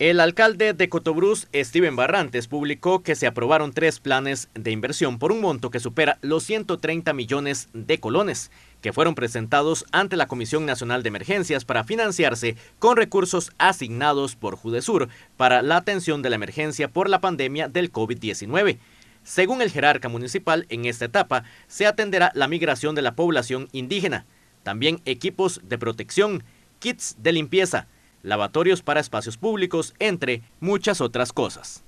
El alcalde de Cotobruz, Steven Barrantes, publicó que se aprobaron tres planes de inversión por un monto que supera los 130 millones de colones, que fueron presentados ante la Comisión Nacional de Emergencias para financiarse con recursos asignados por Judesur para la atención de la emergencia por la pandemia del COVID-19. Según el jerarca municipal, en esta etapa se atenderá la migración de la población indígena, también equipos de protección, kits de limpieza, lavatorios para espacios públicos, entre muchas otras cosas.